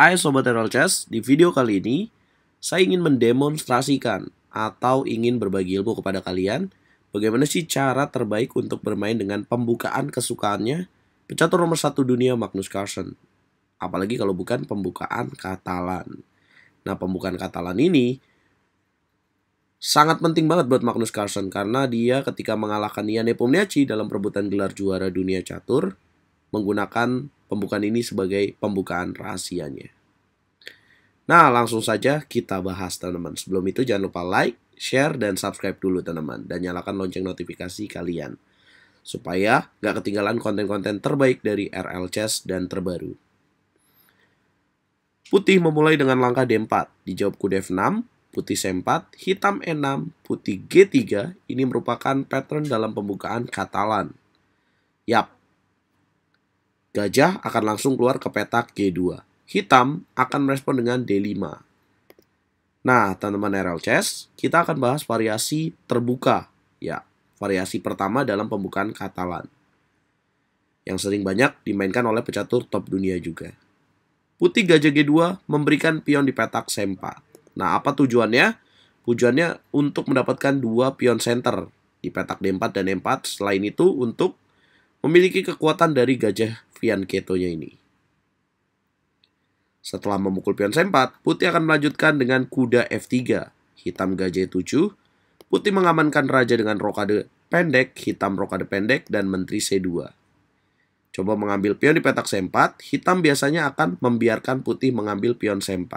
Hai Sobat Chess, di video kali ini saya ingin mendemonstrasikan atau ingin berbagi ilmu kepada kalian bagaimana sih cara terbaik untuk bermain dengan pembukaan kesukaannya pecatur nomor satu dunia Magnus Carlsen. Apalagi kalau bukan pembukaan Katalan. Nah pembukaan Katalan ini sangat penting banget buat Magnus Carlsen karena dia ketika mengalahkan Ian Nepomniachtchi dalam perebutan gelar juara dunia catur menggunakan pembukaan ini sebagai pembukaan rahasianya. Nah, langsung saja kita bahas teman-teman. Sebelum itu jangan lupa like, share, dan subscribe dulu teman-teman. Dan nyalakan lonceng notifikasi kalian. Supaya nggak ketinggalan konten-konten terbaik dari RL Chess dan terbaru. Putih memulai dengan langkah D4, dijawab kuda F6, putih C4, hitam E6, putih G3, ini merupakan pattern dalam pembukaan Katalan. Yap, Gajah akan langsung keluar ke petak G2. Hitam akan merespon dengan D5. Nah, teman-teman RL Chess, kita akan bahas variasi terbuka. Ya, variasi pertama dalam pembukaan Katalan. Yang sering banyak dimainkan oleh pecatur top dunia juga. Putih gajah G2 memberikan pion di petak C4. Nah, apa tujuannya? Tujuannya untuk mendapatkan dua pion center di petak D4 dan E4. Selain itu, untuk memiliki kekuatan dari gajah pion ketonya ini. Setelah memukul pion C4, putih akan melanjutkan dengan kuda F3, hitam gajah 7, putih mengamankan raja dengan rokade pendek, hitam rokade pendek, dan menteri C2. Coba mengambil pion di petak C4, hitam biasanya akan membiarkan putih mengambil pion C4.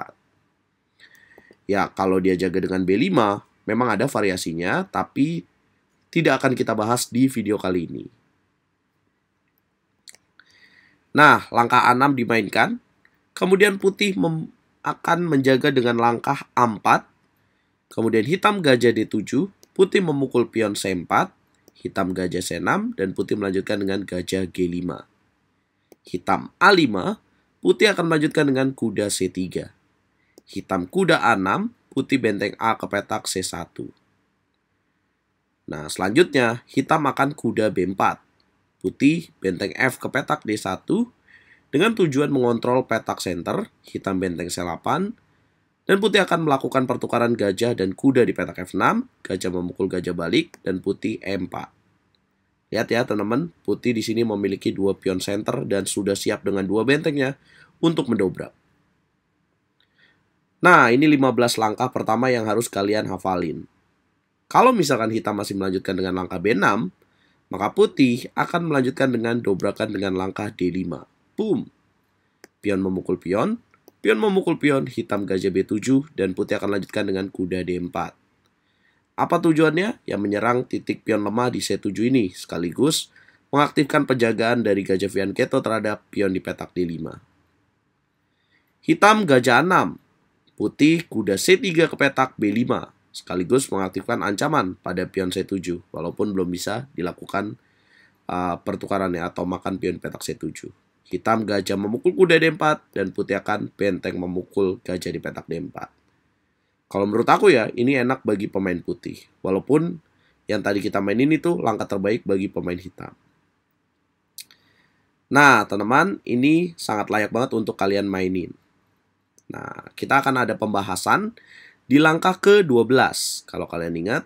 Ya, kalau dia jaga dengan B5, memang ada variasinya, tapi tidak akan kita bahas di video kali ini. Nah, langkah A6 dimainkan. Kemudian putih akan menjaga dengan langkah A4. Kemudian hitam gajah D7, putih memukul pion C4, hitam gajah C6, dan putih melanjutkan dengan gajah G5. Hitam A5, putih akan melanjutkan dengan kuda C3. Hitam kuda A6, putih benteng A ke petak C1. Nah, selanjutnya hitam akan kuda B4 putih benteng F ke petak D1 dengan tujuan mengontrol petak center, hitam benteng C8, dan putih akan melakukan pertukaran gajah dan kuda di petak F6, gajah memukul gajah balik, dan putih E4. Lihat ya teman-teman, putih di sini memiliki dua pion center dan sudah siap dengan dua bentengnya untuk mendobrak. Nah, ini 15 langkah pertama yang harus kalian hafalin. Kalau misalkan hitam masih melanjutkan dengan langkah B6, maka putih akan melanjutkan dengan dobrakan dengan langkah D5. Boom! Pion memukul pion, pion memukul pion, hitam gajah B7, dan putih akan lanjutkan dengan kuda D4. Apa tujuannya? Yang menyerang titik pion lemah di C7 ini, sekaligus mengaktifkan penjagaan dari gajah Fianchetto terhadap pion di petak D5. Hitam gajah 6, putih kuda C3 ke petak B5 sekaligus mengaktifkan ancaman pada pion C7 walaupun belum bisa dilakukan uh, pertukarannya atau makan pion petak C7. Hitam gajah memukul kuda D4 dan putih akan benteng memukul gajah di petak D4. Kalau menurut aku ya, ini enak bagi pemain putih. Walaupun yang tadi kita mainin itu langkah terbaik bagi pemain hitam. Nah, teman-teman, ini sangat layak banget untuk kalian mainin. Nah, kita akan ada pembahasan di langkah ke-12, kalau kalian ingat,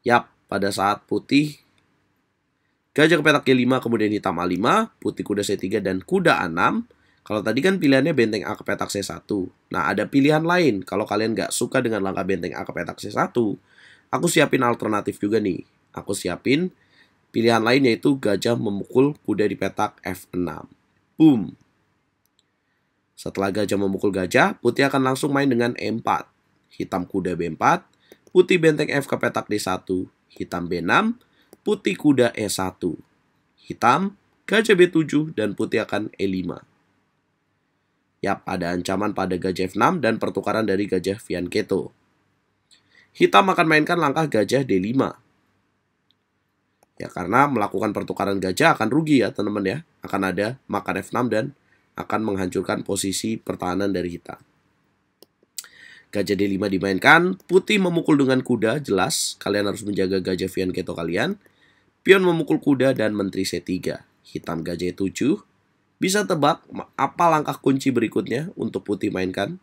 yap, pada saat putih, gajah petak G5, kemudian hitam A5, putih kuda C3, dan kuda A6. Kalau tadi kan pilihannya benteng A ke petak C1. Nah, ada pilihan lain. Kalau kalian nggak suka dengan langkah benteng A ke petak C1, aku siapin alternatif juga nih. Aku siapin pilihan lain yaitu gajah memukul kuda di petak F6. Boom! Setelah gajah memukul gajah, putih akan langsung main dengan E4. Hitam kuda B4, putih benteng F ke petak D1, hitam B6, putih kuda E1. Hitam, gajah B7, dan putih akan E5. Yap, ada ancaman pada gajah F6 dan pertukaran dari gajah Fianchetto. Hitam akan mainkan langkah gajah D5. Ya, karena melakukan pertukaran gajah akan rugi ya, teman-teman ya. Akan ada makan F6 dan akan menghancurkan posisi pertahanan dari hitam. Gajah D5 dimainkan, putih memukul dengan kuda, jelas. Kalian harus menjaga gajah Fianchetto kalian. Pion memukul kuda dan menteri C3. Hitam gajah E7. Bisa tebak apa langkah kunci berikutnya untuk putih mainkan?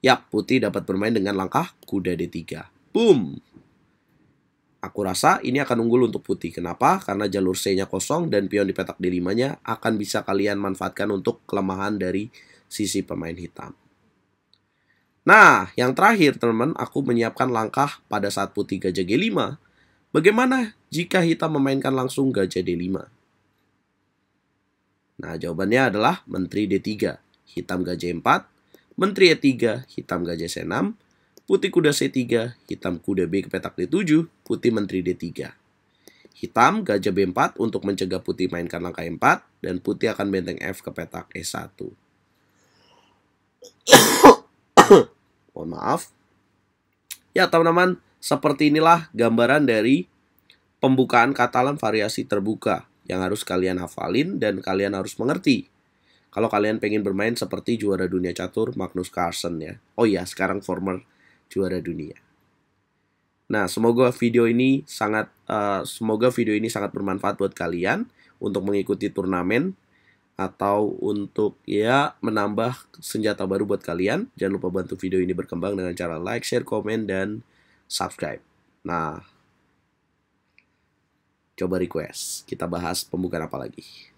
Yap, putih dapat bermain dengan langkah kuda D3. Boom! Aku rasa ini akan unggul untuk putih. Kenapa? Karena jalur C-nya kosong dan pion di petak D5-nya akan bisa kalian manfaatkan untuk kelemahan dari sisi pemain hitam. Nah, yang terakhir teman-teman, aku menyiapkan langkah pada saat putih gajah G5. Bagaimana jika hitam memainkan langsung gajah D5? Nah, jawabannya adalah menteri D3, hitam gajah 4, e menteri E3, hitam gajah C6, putih kuda C3, hitam kuda B ke petak D7, putih menteri D3. Hitam gajah B4 untuk mencegah putih mainkan langkah E4, dan putih akan benteng F ke petak E1. Mohon maaf. Ya, teman-teman, seperti inilah gambaran dari pembukaan Katalan variasi terbuka yang harus kalian hafalin dan kalian harus mengerti kalau kalian pengen bermain seperti juara dunia catur Magnus Carlsen ya. Oh iya, sekarang former juara dunia. Nah, semoga video ini sangat uh, semoga video ini sangat bermanfaat buat kalian untuk mengikuti turnamen atau untuk ya menambah senjata baru buat kalian. Jangan lupa bantu video ini berkembang dengan cara like, share, komen dan subscribe. Nah, coba request. Kita bahas pembukaan apa lagi?